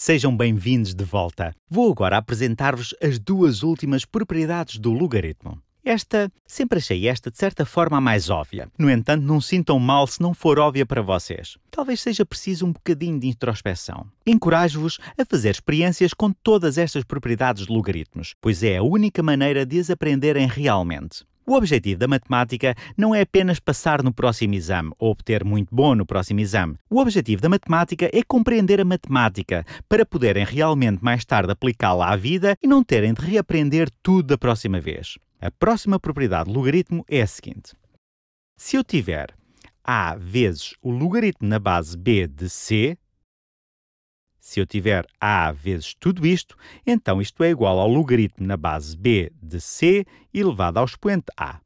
Sejam bem-vindos de volta. Vou agora apresentar-vos as duas últimas propriedades do logaritmo. Esta, sempre achei esta de certa forma mais óbvia. No entanto, não sintam mal se não for óbvia para vocês. Talvez seja preciso um bocadinho de introspecção. Encorajo-vos a fazer experiências com todas estas propriedades de logaritmos, pois é a única maneira de as aprenderem realmente. O objetivo da matemática não é apenas passar no próximo exame ou obter muito bom no próximo exame. O objetivo da matemática é compreender a matemática para poderem realmente mais tarde aplicá-la à vida e não terem de reaprender tudo da próxima vez. A próxima propriedade do logaritmo é a seguinte: se eu tiver a vezes o logaritmo na base b de c, se eu tiver A vezes tudo isto, então isto é igual ao logaritmo na base B de C elevado ao expoente A.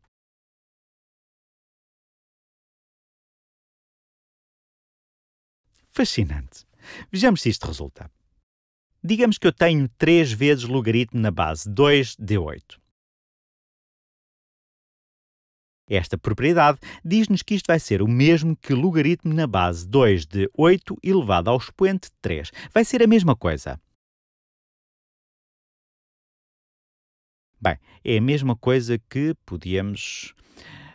Fascinante. Vejamos se isto resulta. Digamos que eu tenho 3 vezes logaritmo na base 2 de 8. Esta propriedade diz-nos que isto vai ser o mesmo que o logaritmo na base 2 de 8 elevado ao expoente 3. Vai ser a mesma coisa. Bem, é a mesma coisa que podíamos...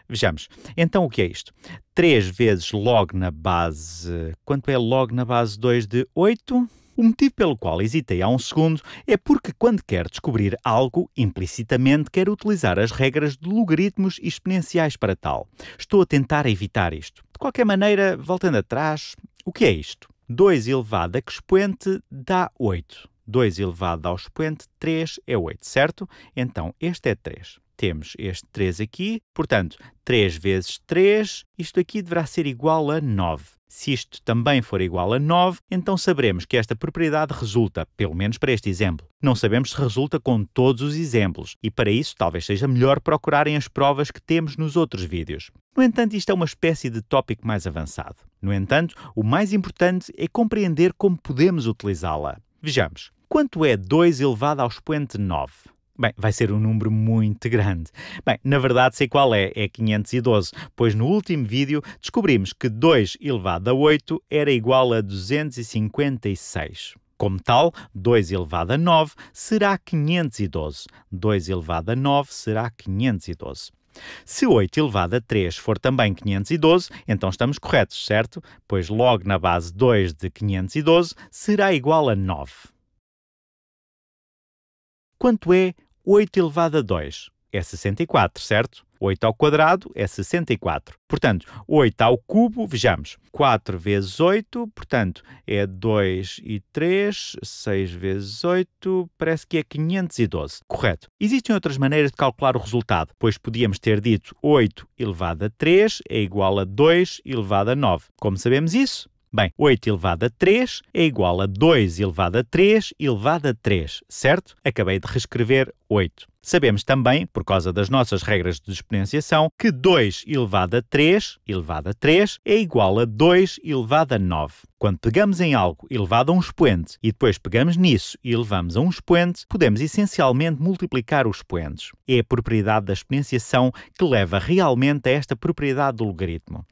Vejamos. Então, o que é isto? 3 vezes log na base... Quanto é log na base 2 de 8? O motivo pelo qual hesitei há um segundo é porque, quando quer descobrir algo, implicitamente quer utilizar as regras de logaritmos exponenciais para tal. Estou a tentar evitar isto. De qualquer maneira, voltando atrás, o que é isto? 2 elevado a que expoente dá 8. 2 elevado ao expoente, 3 é 8, certo? Então, este é 3 temos este 3 aqui, portanto, 3 vezes 3, isto aqui deverá ser igual a 9. Se isto também for igual a 9, então saberemos que esta propriedade resulta, pelo menos para este exemplo. Não sabemos se resulta com todos os exemplos, e para isso talvez seja melhor procurarem as provas que temos nos outros vídeos. No entanto, isto é uma espécie de tópico mais avançado. No entanto, o mais importante é compreender como podemos utilizá-la. Vejamos. Quanto é 2 elevado ao expoente 9? Bem, vai ser um número muito grande. Bem, na verdade sei qual é, é 512, pois no último vídeo descobrimos que 2 elevado a 8 era igual a 256. Como tal, 2 elevado a 9 será 512. 2 elevado a 9 será 512. Se 8 elevado a 3 for também 512, então estamos corretos, certo? Pois logo na base 2 de 512 será igual a 9. Quanto é 8 elevado a 2 é 64, certo? 8 ao quadrado é 64. Portanto, 8 ao cubo, vejamos, 4 vezes 8, portanto, é 2 e 3, 6 vezes 8, parece que é 512, correto? Existem outras maneiras de calcular o resultado, pois podíamos ter dito 8 elevado a 3 é igual a 2 elevado a 9. Como sabemos isso? Bem, 8 elevado a 3 é igual a 2 elevado a 3 elevado a 3, certo? Acabei de reescrever 8. Sabemos também, por causa das nossas regras de exponenciação, que 2 elevado a 3 elevado a 3 é igual a 2 elevado a 9. Quando pegamos em algo elevado a um expoente e depois pegamos nisso e elevamos a um expoente, podemos essencialmente multiplicar os expoentes. É a propriedade da exponenciação que leva realmente a esta propriedade do logaritmo.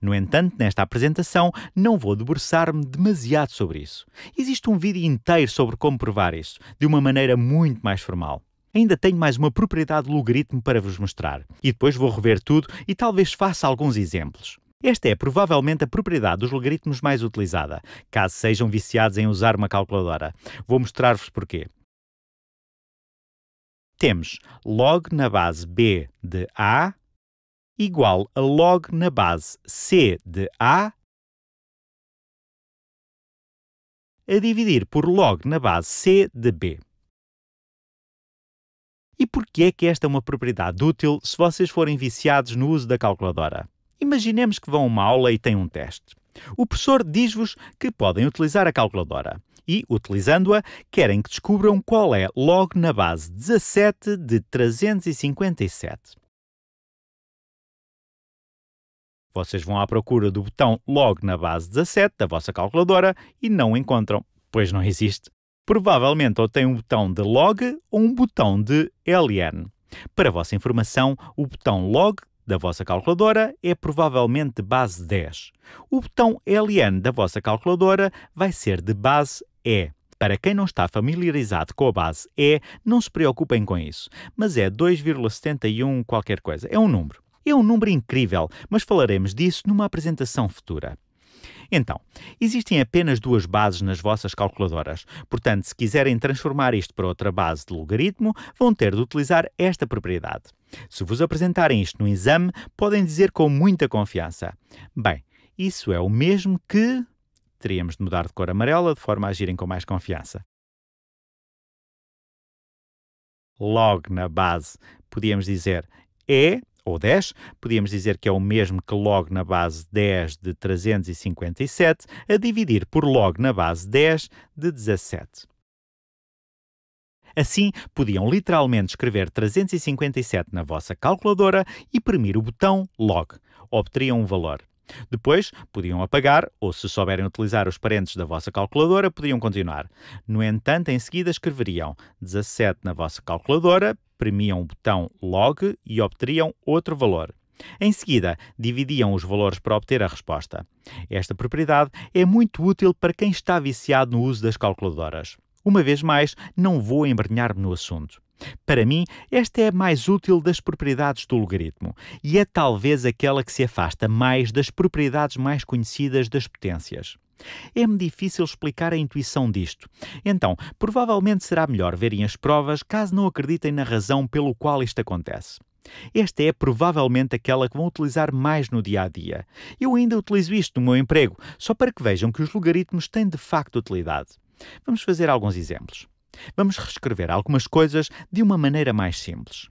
No entanto, nesta apresentação, não vou debruçar-me demasiado sobre isso. Existe um vídeo inteiro sobre como provar isso, de uma maneira muito mais formal. Ainda tenho mais uma propriedade logaritmo para vos mostrar, e depois vou rever tudo e talvez faça alguns exemplos. Esta é provavelmente a propriedade dos logaritmos mais utilizada, caso sejam viciados em usar uma calculadora. Vou mostrar-vos porquê. Temos log na base b de a igual a log na base C de A a dividir por log na base C de B. E por que é que esta é uma propriedade útil se vocês forem viciados no uso da calculadora? Imaginemos que vão a uma aula e têm um teste. O professor diz-vos que podem utilizar a calculadora e, utilizando-a, querem que descubram qual é log na base 17 de 357. Vocês vão à procura do botão log na base 17 da vossa calculadora e não encontram, pois não existe. Provavelmente ou tem um botão de log ou um botão de ln. Para vossa informação, o botão log da vossa calculadora é provavelmente de base 10. O botão ln da vossa calculadora vai ser de base E. Para quem não está familiarizado com a base E, não se preocupem com isso, mas é 2,71 qualquer coisa, é um número. É um número incrível, mas falaremos disso numa apresentação futura. Então, existem apenas duas bases nas vossas calculadoras. Portanto, se quiserem transformar isto para outra base de logaritmo, vão ter de utilizar esta propriedade. Se vos apresentarem isto no exame, podem dizer com muita confiança: Bem, isso é o mesmo que. Teríamos de mudar de cor amarela de forma a agirem com mais confiança. Logo na base, podíamos dizer: É ou 10, podíamos dizer que é o mesmo que log na base 10 de 357, a dividir por log na base 10 de 17. Assim, podiam literalmente escrever 357 na vossa calculadora e premir o botão log. Obteriam um valor. Depois, podiam apagar, ou se souberem utilizar os parentes da vossa calculadora, podiam continuar. No entanto, em seguida escreveriam 17 na vossa calculadora, premiam o botão log e obteriam outro valor. Em seguida, dividiam os valores para obter a resposta. Esta propriedade é muito útil para quem está viciado no uso das calculadoras. Uma vez mais, não vou embrenhar-me no assunto. Para mim, esta é a mais útil das propriedades do logaritmo e é talvez aquela que se afasta mais das propriedades mais conhecidas das potências. É-me difícil explicar a intuição disto. Então, provavelmente será melhor verem as provas caso não acreditem na razão pelo qual isto acontece. Esta é provavelmente aquela que vão utilizar mais no dia a dia. Eu ainda utilizo isto no meu emprego, só para que vejam que os logaritmos têm de facto utilidade. Vamos fazer alguns exemplos. Vamos reescrever algumas coisas de uma maneira mais simples.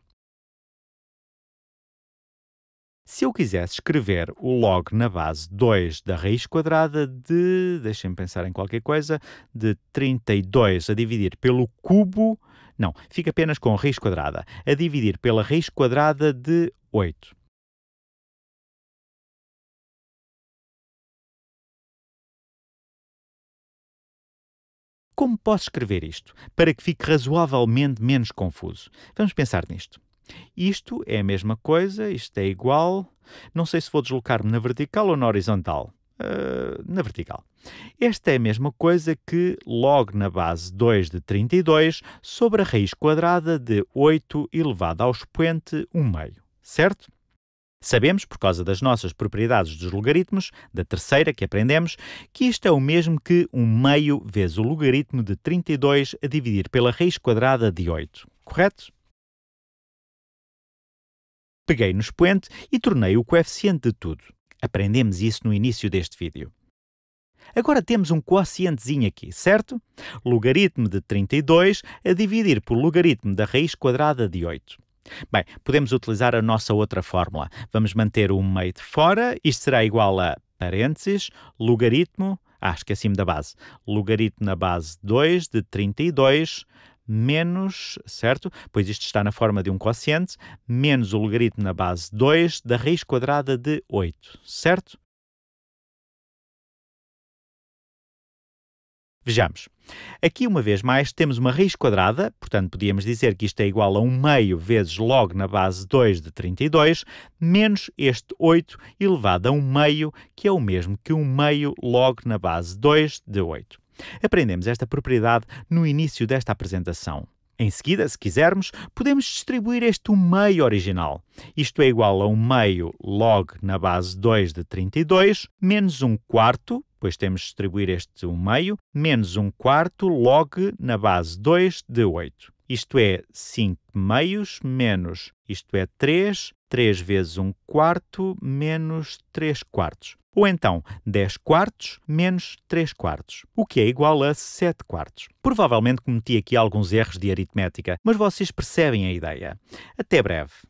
Se eu quisesse escrever o log na base 2 da raiz quadrada de, deixem-me pensar em qualquer coisa, de 32 a dividir pelo cubo, não, fica apenas com a raiz quadrada, a dividir pela raiz quadrada de 8. Como posso escrever isto para que fique razoavelmente menos confuso? Vamos pensar nisto. Isto é a mesma coisa, isto é igual. Não sei se vou deslocar-me na vertical ou na horizontal. Uh, na vertical. Esta é a mesma coisa que log na base 2 de 32 sobre a raiz quadrada de 8 elevado ao expoente 1 meio, certo? Sabemos, por causa das nossas propriedades dos logaritmos, da terceira que aprendemos, que isto é o mesmo que 1 meio vezes o logaritmo de 32 a dividir pela raiz quadrada de 8, correto? Peguei no expoente e tornei o coeficiente de tudo. Aprendemos isso no início deste vídeo. Agora temos um quocientezinho aqui, certo? Logaritmo de 32 a dividir por logaritmo da raiz quadrada de 8. Bem, podemos utilizar a nossa outra fórmula. Vamos manter o meio de fora. Isto será igual a parênteses, logaritmo... Ah, esqueci-me da base. Logaritmo na base 2 de 32 menos, certo? Pois isto está na forma de um quociente, menos o logaritmo na base 2 da raiz quadrada de 8, certo? Vejamos. Aqui, uma vez mais, temos uma raiz quadrada, portanto, podíamos dizer que isto é igual a 1 meio vezes log na base 2 de 32, menos este 8 elevado a 1 meio, que é o mesmo que 1 meio log na base 2 de 8. Aprendemos esta propriedade no início desta apresentação. Em seguida, se quisermos, podemos distribuir este 1 meio original. Isto é igual a 1 meio log na base 2 de 32, menos 1 quarto, pois temos de distribuir este 1 meio, menos 1 quarto log na base 2 de 8. Isto é 5 meios menos, isto é 3, 3 vezes 1 quarto menos 3 quartos ou então 10 quartos menos 3 quartos, o que é igual a 7 quartos. Provavelmente cometi aqui alguns erros de aritmética, mas vocês percebem a ideia. Até breve!